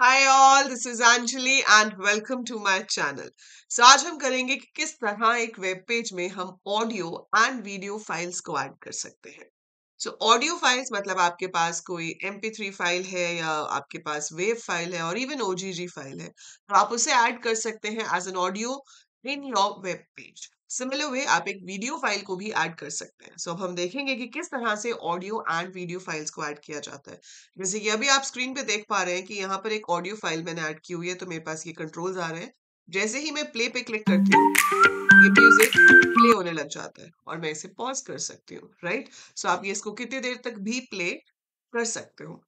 Hi all this is Anjali and welcome to my channel so आज हम करेंगे कि किस तरह एक वेब पेज में हम ऑडियो एंड वीडियो फाइल्स को ऐड कर सकते हैं सो ऑडियो फाइल्स मतलब आपके पास कोई एम थ्री फाइल है या आपके पास वेव फाइल है और इवन ओ फाइल है तो आप उसे ऐड कर सकते हैं as an audio in your web page similar way आप एक वीडियो फाइल को भी ऐड कर सकते हैं सो so, अब हम देखेंगे कि किस तरह से ऑडियो एंड वीडियो फाइल्स को ऐड किया जाता है जैसे कि अभी आप स्क्रीन पे देख पा रहे हैं कि यहाँ पर एक ऑडियो फाइल मैंने ऐड की हुई है तो मेरे पास ये कंट्रोल्स आ रहे हैं जैसे ही मैं प्ले पे क्लिक करती हूँ ये म्यूजिक प्ले होने लग जाता है और मैं इसे पॉज कर सकती हूँ राइट सो आप ये इसको कितनी देर तक भी प्ले कर सकते हो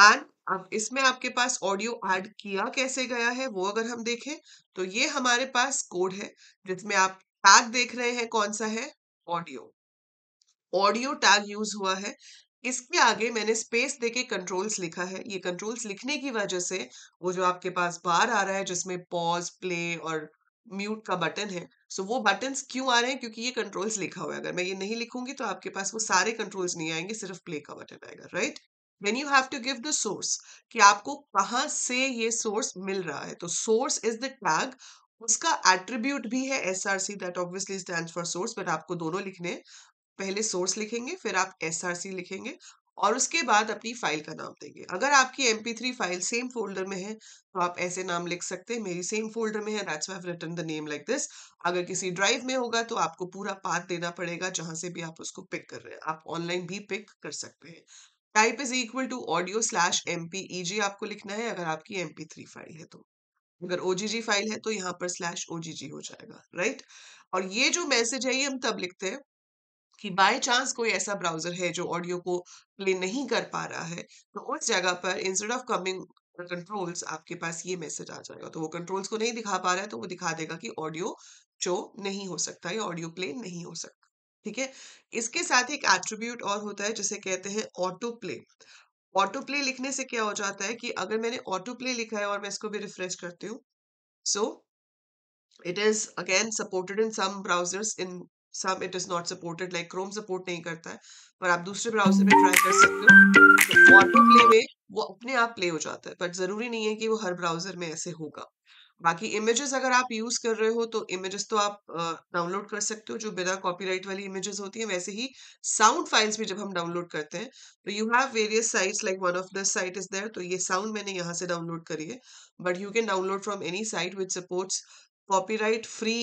एंड अब इसमें आपके पास ऑडियो ऐड किया कैसे गया है वो अगर हम देखें तो ये हमारे पास कोड है जिसमें आप टैग देख रहे हैं कौन सा है ऑडियो ऑडियो टैग यूज हुआ है इसके आगे मैंने स्पेस देके कंट्रोल्स लिखा है ये कंट्रोल्स लिखने की वजह से वो जो आपके पास बार आ रहा है जिसमें पॉज प्ले और म्यूट का बटन है सो so, वो बटन क्यों आ रहे हैं क्योंकि ये कंट्रोल्स लिखा हुआ है अगर मैं ये नहीं लिखूंगी तो आपके पास वो सारे कंट्रोल्स नहीं आएंगे सिर्फ प्ले का बटन आएगा right when you have to give the source कि आपको कहाँ से ये सोर्स मिल रहा है तो सोर्स इज द टैग उसका एट्रीब्यूट भी है S R C that obviously stand for source but आपको दोनों लिखने पहले सोर्स लिखेंगे फिर आप एस आर सी लिखेंगे और उसके बाद अपनी फाइल का नाम देंगे अगर आपकी M P three file same folder में है तो आप ऐसे नाम लिख सकते हैं मेरी सेम फोल्डर में है that's have written the name like this अगर किसी ड्राइव में होगा तो आपको पूरा पाथ देना पड़ेगा जहां से भी आप उसको पिक कर रहे हैं आप ऑनलाइन भी पिक कर सकते हैं type is equal to audio slash M e आपको लिखना है अगर आपकी एम फाइल है तो अगर ओजीजी फाइल है तो यहाँ पर स्लैश ओजीजी हो जाएगा राइट और ये जो मैसेज है ये हम तब लिखते हैं कि बाय चांस कोई ऐसा ब्राउजर है जो ऑडियो को प्ले नहीं कर पा रहा है तो उस जगह पर इंस्टेड ऑफ कमिंग कंट्रोल्स आपके पास ये मैसेज आ जाएगा तो वो कंट्रोल्स को नहीं दिखा पा रहा है तो वो दिखा देगा कि ऑडियो शो नहीं हो सकता या ऑडियो प्ले नहीं हो सकता ठीक है इसके साथ एक एट्रीब्यूट और होता है जिसे कहते हैं ऑटो प्ले ऑटो प्ले लिखने से क्या हो जाता है कि अगर मैंने ऑटो प्ले लिखा है और मैं इसको भी रिफ्रेश करती हूँ so it is again supported in some browsers in some it is not supported like Chrome support नहीं करता है पर आप दूसरे ब्राउजर में ट्राई कर सकते हो ऑटो तो प्ले में वो अपने आप प्ले हो जाता है बट जरूरी नहीं है कि वो हर ब्राउजर में ऐसे होगा बाकी इमेजेस अगर आप यूज कर रहे हो तो इमेजेस तो आप डाउनलोड कर सकते हो जो बिना कॉपीराइट वाली इमेजेस होती हैं वैसे ही साउंड फाइल्स भी जब हम डाउनलोड करते हैं तो you have various sites like one of the site is there तो ये साउंड मैंने यहाँ से डाउनलोड करी है but you can download from any site which supports copyright free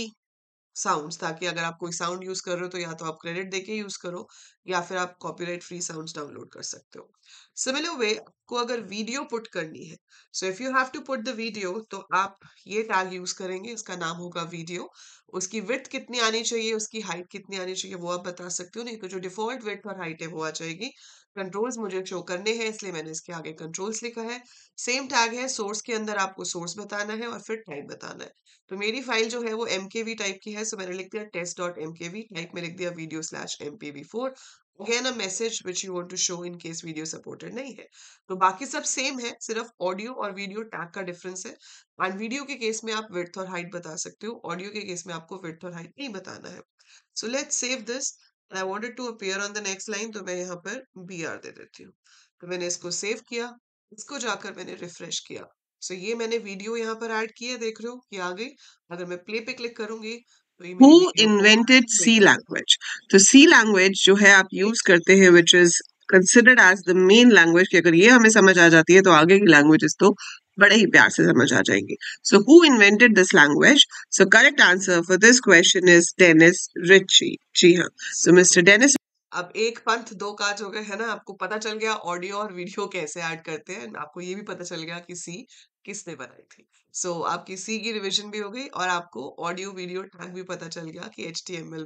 sound ताकि अगर आप कोई साउंड यूज कर रहे हो तो या तो आप क्रेडिट देके यूज करो या फिर आप कॉपीराइट फ्री साउंड्स डाउनलोड कर सकते हो सिमिलर वे को अगर वीडियो पुट करनी है so if you have to put the video तो आप ये टैग यूज करेंगे इसका नाम होगा वीडियो उसकी विथ कितनी आनी चाहिए उसकी हाइट कितनी आनी चाहिए वो आप बता सकते हो नहीं तो जो डिफॉल्ट विथ और हाइट है वो आ जाएगी कंट्रोल्स मुझे शो करने हैं इसलिए मैंने इसके आगे कंट्रोल्स लिखा है सेम टैग है सोर्स के अंदर आपको सोर्स बताना है और फिर टाइप बताना है तो मेरी फाइल जो है वो एम टाइप की है सो मैंने लिख दिया टेस्ट डॉट एम टाइप में लिख दिया video slash M again a message which you want to show in case video supported नहीं है तो बाकी सब सेम है सिर्फ ऑडियो और वीडियो टैग का डिफरेंस है एंड वीडियो के केस में आप विर्थ और हाइट बता सकते हो ऑडियो के केस में आपको विर्थ और हाइट नहीं बताना है so let save this I wanted to appear on the next line तो मैं यहाँ पर बी आर दे देती हूँ तो मैंने इसको सेव किया इसको जाकर मैंने रिफ्रेश किया सो so ये मैंने वीडियो यहाँ पर ऐड किया देख रहे हो ये आ गई अगर मैं प्ले पे क्लिक करूंगी हु इन्वेंटेड सी लैंग्वेज तो सी लैंग्वेज तो तो जो है आप यूज करते हैं which is considered as the main language की अगर ये हमें समझ आ जाती है तो आगे की लैंग्वेजेस तो बड़े ही प्यार से समझ आ जाएंगे so who invented this language so correct answer for this question is Dennis Ritchie जी हाँ सो मिस्टर डेनिस अब एक पंथ दो काज हो गए है ना आपको पता चल गया ऑडियो और वीडियो कैसे ऐड करते हैं आपको ये भी पता चल गया कि सी किसने बनाई थी सो so, आपकी सी की रिविजन भी हो गई और आपको ऑडियो वीडियो टैग भी पता चल गया कि एच में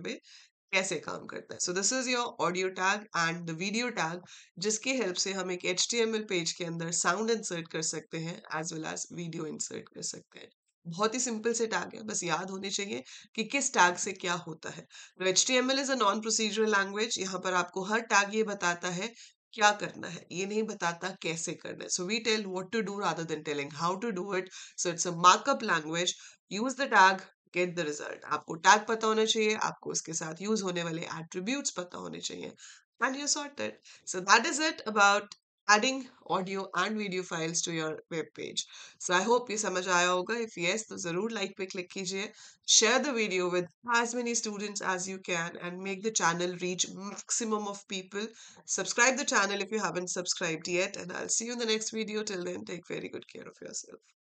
कैसे काम करता है so this is your audio tag and the video tag जिसकी हेल्प से हम एक एच पेज के अंदर साउंड इंसर्ट कर सकते हैं as well as video insert कर सकते हैं बहुत ही सिंपल से टैग है बस याद होने चाहिए कि किस टैग से क्या होता है H T M L is a non procedural language यहाँ पर आपको हर टैग ये बताता है क्या करना है ये नहीं बताता कैसे करना है so we tell what to do rather than telling how to do it so it's a markup language use the tag get the result आपको टैग पता होना चाहिए आपको उसके साथ यूज होने वाले एट्रीब्यूट पता होने चाहिए and you sorted so that is it about adding audio and video files to your web page. So I hope ये समझ आया होगा if yes तो ज़रूर like पे click कीजिए share the video with as many students as you can and make the channel reach maximum of people. Subscribe the channel if you haven't subscribed yet and I'll see you in the next video. Till then take very good care of yourself.